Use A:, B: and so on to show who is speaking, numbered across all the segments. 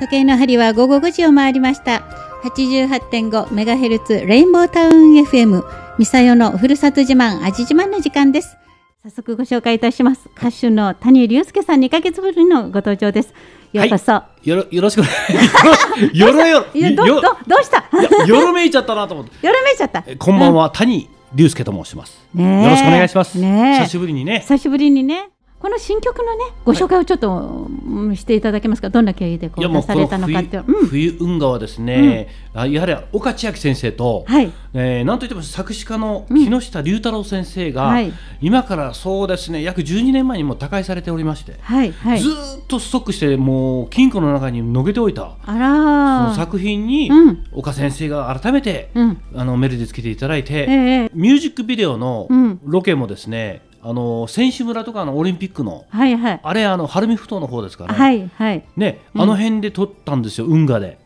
A: 時計の針は午後5時を回りました。8 8 5ヘルツレインボータウン FM ミサヨのふるさと自慢味自慢の時間です。早速ご紹介いたします。歌手の谷隆介さん2ヶ月ぶりのご登場です。ようこそ。
B: よろよろしく よろよろどう
A: どうしたよろめいちゃったなと思って。よろめいちゃった。こんばん
B: は、谷隆介と申します。
A: よろしくお願い
B: します。久しぶりにね。
A: 久しぶりにね。この新曲のね、ご紹介をちょっとしていただけますかどんな経緯でこう出されたのかって
B: 冬,、運河はですね、うん、やはり岡千秋先生と、はい、えー、なんといっても作詞家の木下龍太郎先生が、うんはい、今からそうですね約12年前にも他界されておりまして、はいはい、ずっとストックしてもう金庫の中にのげておいた
A: あらその
B: 作品に、うん、岡先生が改めて、うん、あのメロディーつけていただいて、えー、ミュージックビデオのロケもですね、あの選手村とかのオリンピックの、はいはい、あれあの晴海ふ頭の方ですから、はいはい、ね、あの辺で撮ったんですよ、運河で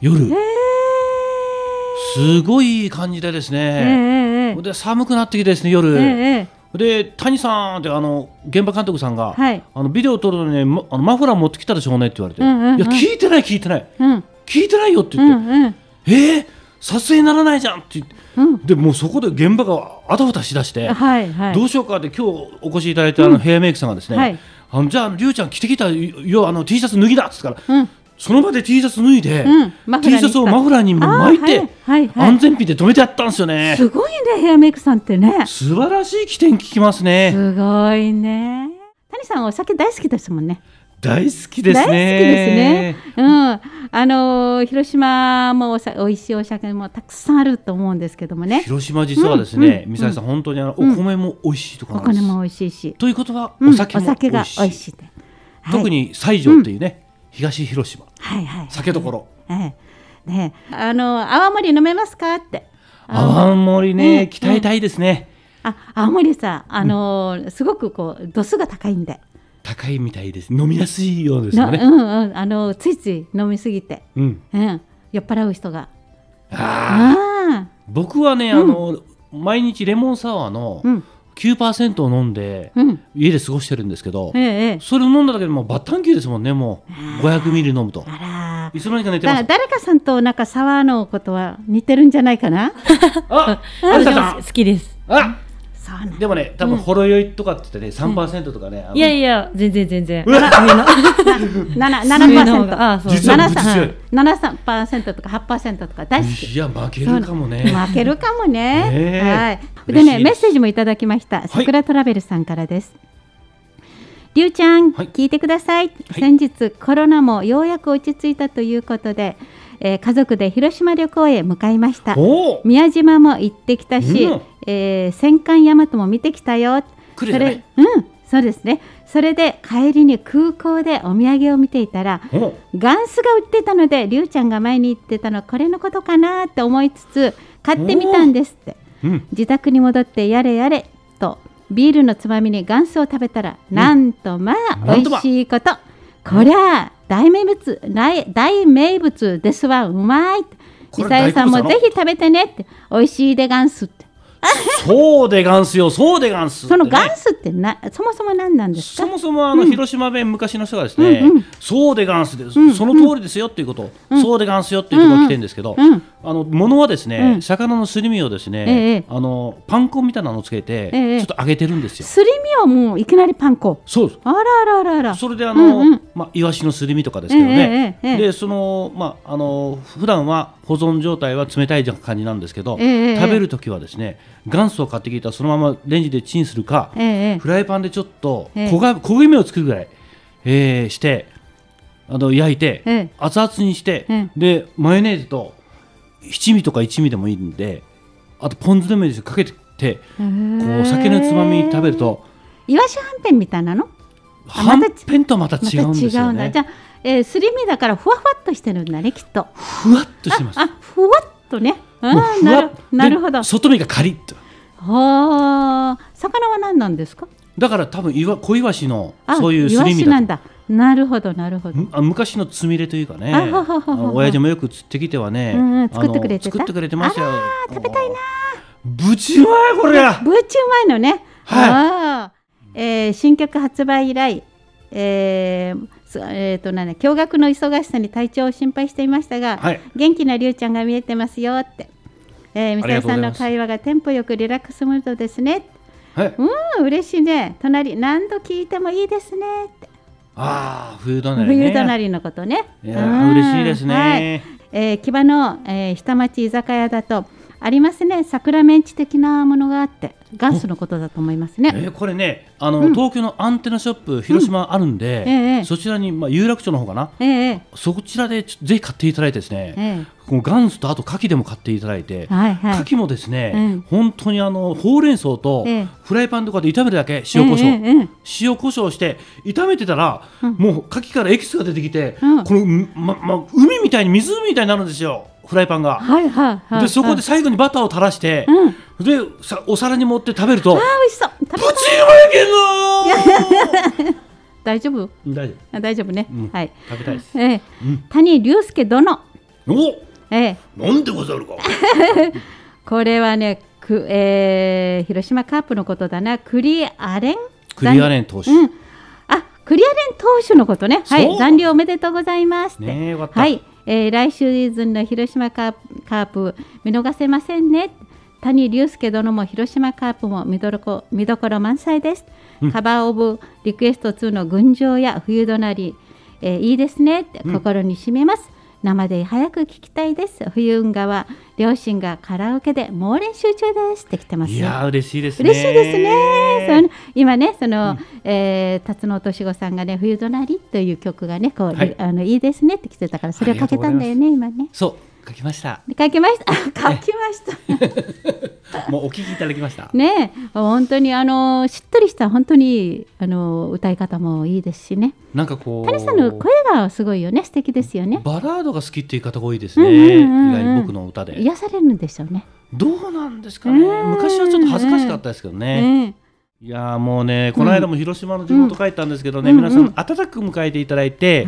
B: 夜、えー、すごいいい感じでですね、えー、で寒くなってきてですね夜、えー、で谷さんってあの現場監督さんが、はい、あのビデオ撮るのに、ま、あのマフラー持ってきたでしょうねって言われて、うんうんうん、いや聞いてない聞いてない、うん、聞いてないよって言って、うんうん、えー、撮影ならないじゃんって言って、うん、でもうそこで現場があたふたしだして、はいはい、どうしようかって今日お越しいただいたあのヘアメイクさんがですね、うんはい、あのじゃありうちゃん着てきたよあの T シャツ脱ぎだっつったら、うん、その場で T シャツ脱いで、うん、T シャツをマフラーに巻いて、はい
A: はいはい、安全
B: ピンで止めてやったんですよねす
A: ごいねヘアメイクさんってね素晴らしい起点聞きますねすごいね谷さんお酒大好きですもんね
B: 大好きですね。大好
A: きですね。うん、あの広島も美味しいお酒もたくさんあると思うんですけどもね。広島実はですね、三沢さ
B: ん本当にあのお米も美味しいところお米
A: も美味しいし。ということはお酒も美味しい。美味しい。
B: 特に西条っていうね、東広島。はいはい。酒どころ。え
A: え。ね、あの泡盛飲めますかって。
B: 泡盛ね、鍛えたいですね。
A: あ、泡盛さ、あのすごくこう度数が高いんで。
B: 高いみたいです飲みやすいようですよね、うん
A: うん、あのついつい飲みすぎて、うん、うん、酔っ払う人がああ
B: 僕はね、あの毎日レモンサワーの9%を飲んで、うん、家で過ごしてるんですけど、ええ、それ飲んだだけでもバッタン級ですもんねもう500ミリ飲むといつの間にか寝てます
A: 誰かさんとなんかサワーのことは似てるんじゃないかな
B: ああ好きですあでもね多分ほろ酔いとかって言ってね3%
A: とかね、いやいや全然全然う7%とか8%とか大好きいや負けるかもね負けるかもねはいでねメッセージもいただきました桜トラベルさんからです、りゅうちゃん、聞いてください、先日コロナもようやく落ち着いたということで、えー、家族で広島旅行へ向かいました宮島も行ってきたし、うん、えー、戦艦ヤマトも見てきたよ。来る、うんそうですねそれで帰りに空港でお土産を見ていたらガンスが売ってたのでりゅうちゃんが前に言ってたのこれのことかなって思いつつ買ってみたんですって、うん、自宅に戻ってやれやれとビールのつまみにガンスを食べたら、うん、なんとまあ美味しいこと、こりゃ大名物大名物ですわうまい伊佐さんもぜひ食べてねって美味しいでガンスって
B: そうでガンスよ、そうでガンス、ね、そ
A: のガンスってな、そもそも何なんですか。そもそもあの、広
B: 島弁昔の人がですね、うんうん、そうでガンスです、うんうん、その通りですよっていうこと、うん、そうでガンスよっていうところ来てるんですけど、うんうん、あの物はですね、魚のすり身をですね、あのパン粉みたいなのをつけて、ちょっと揚げてるんですよ。す
A: り身はもういきなりパン粉。そうです。あらあらあらあら。それであの、うんうん、
B: まあイワシのすり身とかですけどね、でそのまああの普段は保存状態は冷たい感じなんですけど、食べる時はですね。元祖を買ってきたらそのままレンジでチンするか、ええ、フライパンでちょっと焦が、ええ、焦げ目を作るぐらい、えー、してあの焼いて、ええ、熱々にして、え、でマヨネーズと七味とか一味でもいいんであとポン酢でもいいですかけてこ
A: う酒のつまみに食べるといわしはんぺんみたいなのは
B: んぺんとまた違うんですよね、ま、違うんじゃ
A: あ、えー、すり身だからふわふわっとしてるんだねきっとふわっとしますふわっとねうなるなるほど外身がカリッとはあ魚は何なんですかだから
B: 多分いわ小イワシのそういうすり身なん
A: だなるほどなるほど
B: あ昔のつみれというかね親父もよく釣ってきてはね、うん、作ってくれて作ってくれてましたよ食べ
A: たいなぶちうまいこれぶちうまいのねはい、えー、新曲発売以来、えー、えーとなね、驚愕の忙しさに体調を心配していましたが、はい、元気なりゅうちゃんが見えてますよって、えー、三沢さんの会話がテンポよくリラックスムードですねはい、うん嬉しいね隣何度聞いてもいいですねって
B: ああ冬隣、ね、冬隣
A: のことねいや、嬉しいですね、はい、えー、木場の、えー、下町居酒屋だとありますね桜メンチ的なものがあってガスのことだと思いますね、えー、
B: これねあの、うん、東京のアンテナショップ広島あるんで、うんえー、そちらに、まあ、有楽町の方かな、えー、そちらでぜひ買っていただいてですね、この元祖とあと牡蠣でも買っていただいて、はいはい、牡蠣もですね、うん、本当にあのほうれん草とフライパンとかで炒めるだけ塩コショウ、えー、塩コショウして炒めてたら、もう牡蠣からエキスが出てきて、この、まま、海みたいに湖みたいになるんですよ。フライパンが、は
A: いはいはい、でそこで最後
B: にバターを垂らして、うん、でさお皿に盛って食べるとあ美
A: 味しそうプチうまいけど大丈夫大丈夫あ大丈夫ね、うん、はい食べたいです、えーうん、谷龍介殿おえ
B: ー、なんでござるか
A: これはねく、えー、広島カープのことだなクリアレンクリアレン投手、うん、あクリアレン投手のことねはい残留おめでとうございますねよかったはいえー、来シーズンの広島カープ見逃せませんね谷竜介殿も広島カープも見どこ見どころ満載です、うん、カバーオブリクエスト2の群青や冬隣、えー、いいですねって心にしめます、生で早く聞きたいです冬運河は両親がカラオケで猛練習中ですって来てますいや
B: 嬉しいですね嬉しいですね
A: その今ねその、うん、えー、辰野敏子さんがね冬隣という曲がねこう、はい、あのいいですねって来てたからそれをかけたんだよね今ね
B: そう書きました
A: 書きました 書きまし
B: た もうお聞きいただきましたね
A: 本当にあのしっとりした本当にあの歌い方もいいですしね
B: なんかこう谷さんの声
A: がすごいよね素敵ですよね
B: バラードが好きっていう方が多いですね、意外に僕の歌で癒さ
A: れるんでしょうねどうなんですかね昔はちょっと恥ずかしかっ
B: たですけどね、いやもうね、この間も広島の地元帰ったんですけどね、皆さん、温かく迎えていただいて、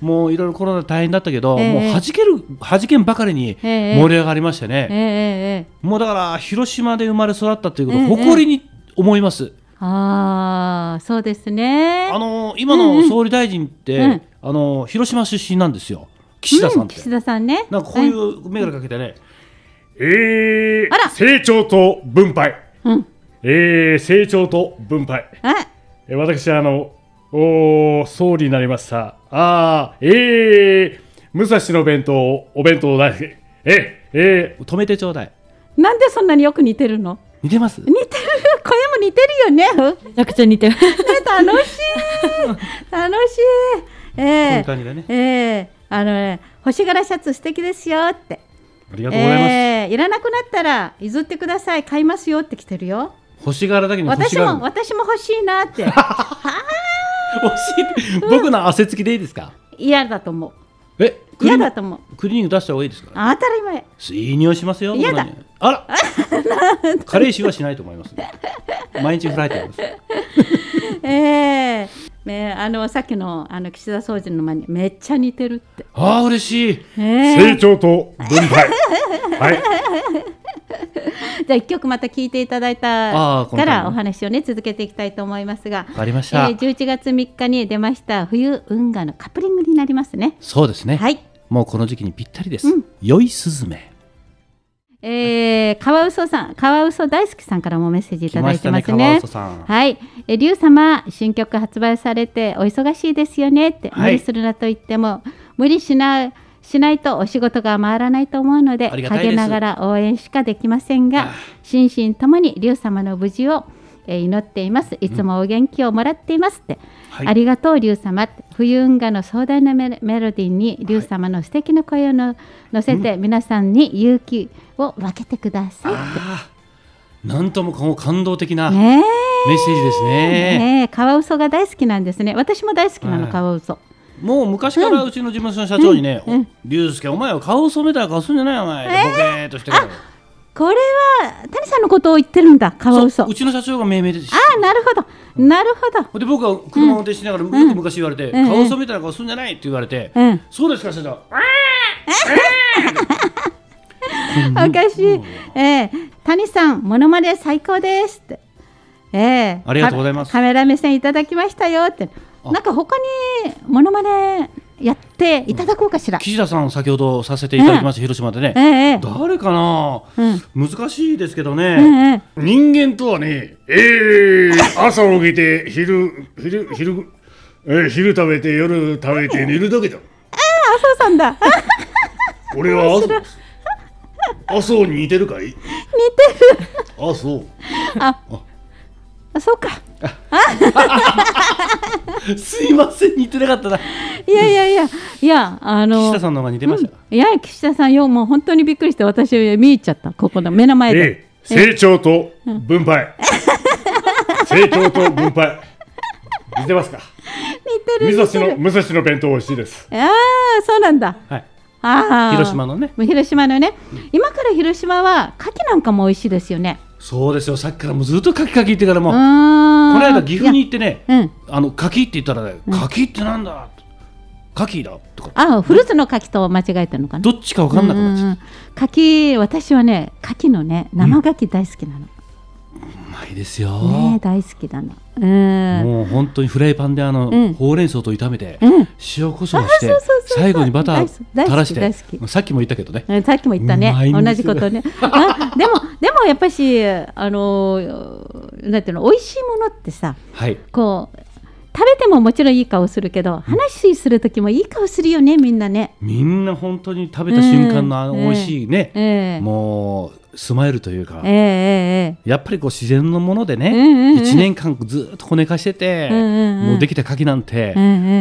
B: もういろいろコロナ大変だったけど、もうはじける、はじけんばかりに盛り上がりまして
A: ね、
B: もうだから、広島で生まれ育ったということを誇りに思います。
A: ああ、そうですね。あの今の総
B: 理大臣って、あの広島出身なんですよ。岸田さんって。岸
A: 田さんね。なんかこういう眼柄
B: かけてね、ええ成長と分配。うんえー、成長と分配。え私あのお総理になりました。ああ、ええー、武蔵の弁当お弁当大好き。ええー、止めてちょうだい。
A: なんでそんなによく似てるの似てます似てる 声も似てるよねめちゃくちゃ似てる、ね、楽しい楽しいええーね、ええあのね星柄シャツ素敵ですよって
B: ありがとうございます、え
A: ー、いらなくなったら譲ってください買いますよって来てるよ
B: 星柄だけに欲し私も
A: 私も欲しいなって 欲し
B: い僕の汗つきでいいですか
A: 嫌だと思う
B: え嫌だと思うクリーニング出した方がいいですか当
A: たり前
B: いい匂いしますよ嫌だあ
A: ら加齢
B: 臭はしないと思います、毎日フライトで
A: す ええね、あのさっきのあの岸田総理の前にめっちゃ似てるって、ああ嬉しい、ええ成長
B: と分配はい
A: じゃあ1曲また聞いていただいたからお話をね続けていきたいと思いますがわりました、えー、1月三日に出ました冬運河のカップリングになりますね
B: そうですねはいもうこの時期にぴったりです、うん、酔いすずめ
A: えー、カワウソさん、カワウソ大好きさんからもメッセージいただいてますね。はい、えリュ様、新曲発売されてお忙しいですよねって、はい、無理するなと言っても無理しない。しないとお仕事が回らないと思うので陰ながら応援しかできませんが心身ともに龍様の無事を祈っていますいつもお元気をもらっていますって、うん、ありがとう龍様冬運河の壮大なメロディーに龍様の素敵な声をの乗せて、皆さんに勇気を分けてくださいって。
B: なんともこの感動的なメッセージですね。
A: ねカワウソが大好きなんですね。私も大好きなの、カワウソ。
B: もう昔からうちの事務所の社長にね「龍介お前は顔を染めたら顔すんじゃないお前」ボケーっとしてる
A: これは谷さんのことを言ってるんだ顔ワうちの社長が命名でしああなるほどなるほどで僕は車を運転しながらよく
B: 昔言われて「顔を染めたら顔すんじゃない」って言われて「そうですか
A: 社長」おかしい、えー、谷さん、ものまね最高ですって、えー、ありがとうございますカメラ目線いただきましたよって、なんか他にものまねやっていただこうかしら、
B: 岸田さん先ほどさせていただきました、えー、広島でね、えー、誰かな、うん、難しいですけどね、えー、人間とはねええー、朝起きて昼昼昼、えー、昼食べて夜食べて寝るだけだあ
A: あ麻生さんだ 俺は
B: 麻生に似てるかい似てるあそうあ
A: あそうか すいません似てなかったないやいやいやいやあの岸田さんの方似てました、うん、いや岸田さんよもう本当にびっくりして私見入っちゃったここの目の前で、
B: えー、成長と分配、成長と分配似てますか似てる武蔵の武蔵の弁当美味しいです
A: ああそうなんだはいあ広島のね広島のね今から広島は牡蠣なんかも美味しいですよね
B: そうですよさっきからもうずっと柿柿言ってからもこ
A: の間岐阜に行ってね、うん、
B: あの柿って言ったらね柿ってなんだ柿だ
A: とかあフルーツの柿と間違えてるのかなどっちか分かんなくなっちゃった柿私はね柿のね生柿大好きなの、うん、う
B: まいですよね
A: 大好きだなも
B: う本当にフライパンであの、ほうれん草と炒めて、塩こショウして最後にバター垂らしてさっきも言ったけどね、
A: さっきも言ったね同じことねでもでもやっぱしあのなんていうの美味しいものってさ、こう食べてももちろんいい顔するけど話する時もいい顔するよねみんなね
B: みんな本当に食べた瞬間の美味しいね、えー、もうスマイルというか、えー、やっぱりこう自然のものでね、え1年間ずっとこねかしてて、もうできた牡なんて、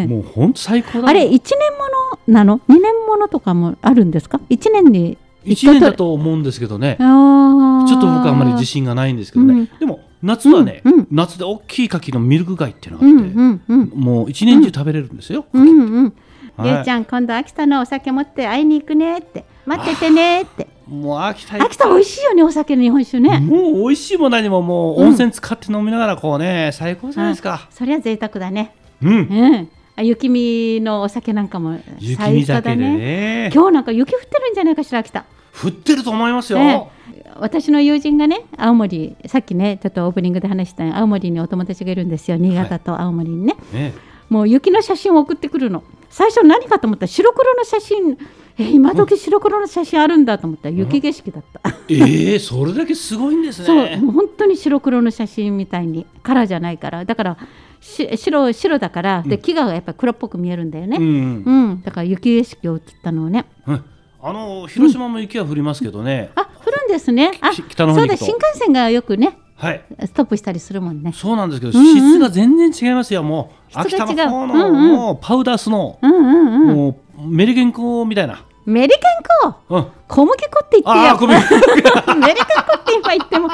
B: もう本当最
A: 高だあれ1年ものなの2年ものとかもあるんですか1年に1年だ
B: と思うんですけどねちょっと僕
A: はあんまり自信
B: がないんですけど
A: ね、うん、でも
B: 夏はね、うん夏で大きい牡蠣のミルク貝っていうのがあって、うんうんうん、もう一年中食べれるんですよ、
A: うんうんうんはい、ゆうちゃん今度秋田のお酒持って会いに行くねって待っててねって
B: もう秋田
A: 秋田美味しいよねお酒の日本酒ねも
B: う美味しいも何ももう温泉使って飲みながらこうね、うん、最高じゃないですか、
A: そりゃ贅沢だねうん、うん雪見のお酒なんかも最高だね、ね、今日なんか雪降ってるんじゃないかしら秋田
B: 降ってると思いますよ、ね
A: 私の友人がね青森さっきねちょっとオープニングで話した青森にお友達がいるんですよ新潟と青森にねはいね、もう雪の写真を送ってくるの最初何かと思ったら白黒の写真え今時白黒の写真あるんだと思ったら雪景色だった、う
B: ん、えー、それ
A: だけすごい
B: んですねそうもう
A: 本当に白黒の写真みたいにカラーじゃないからだから白白だからで木がやっぱり黒っぽく見えるんだよね、うん、うんうんだから雪景色を写ったのをね、
B: あの広島も雪は降りますけどね、うん、
A: あ来るんですね。あ、そうだ、新幹線がよくね。はい、ストップしたりするもんね。そうなんですけど、質が全
B: 然違いますよ。もう秋田の方の、もうパウダースノ
A: ー、もうメリケンコみたいな。メリケンコ、うん、小麦粉って言ってよ。メリケンコって今言っても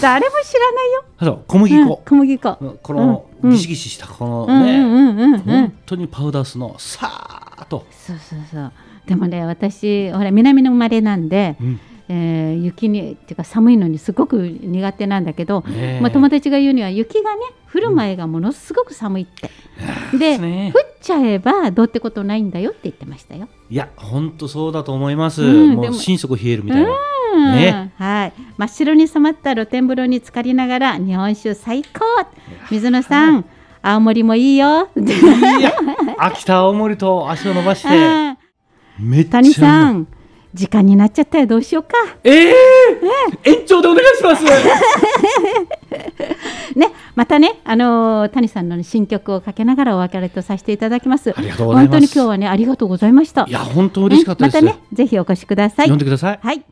A: 誰も知らないよ。
B: そう小麦粉、
A: 小麦粉。このギシ
B: ギシしたこのね、本当にパウダースノーさーっと。そうそう
A: そう。でもね私ほら南の生まれなんで、えー、雪にっていうか寒いのにすごく苦手なんだけど、まあ、友達が言うには雪がね降る前がものすごく寒いって、うん、で、ね、降っちゃえばどうってことないんだよって言ってましたよ
B: いや本当そうだと思います、うん、もう心底冷えるみたいな。
A: ね、はい、真っ白に染まった露天風呂に浸かりながら日本酒最高水野さん、青森もいいよ
B: 秋田青森と足を伸ばして
A: めっちゃ谷さん時間になっちゃったらどうしようか。ええー、延長でお願いします。ね、またね、あのー、谷さんの新曲をかけながらお別れとさせていただきます。ます本当に今日はね、ありがとうございました。いや、本当嬉しかったまたね、ぜひお越しください。呼んでください。はい。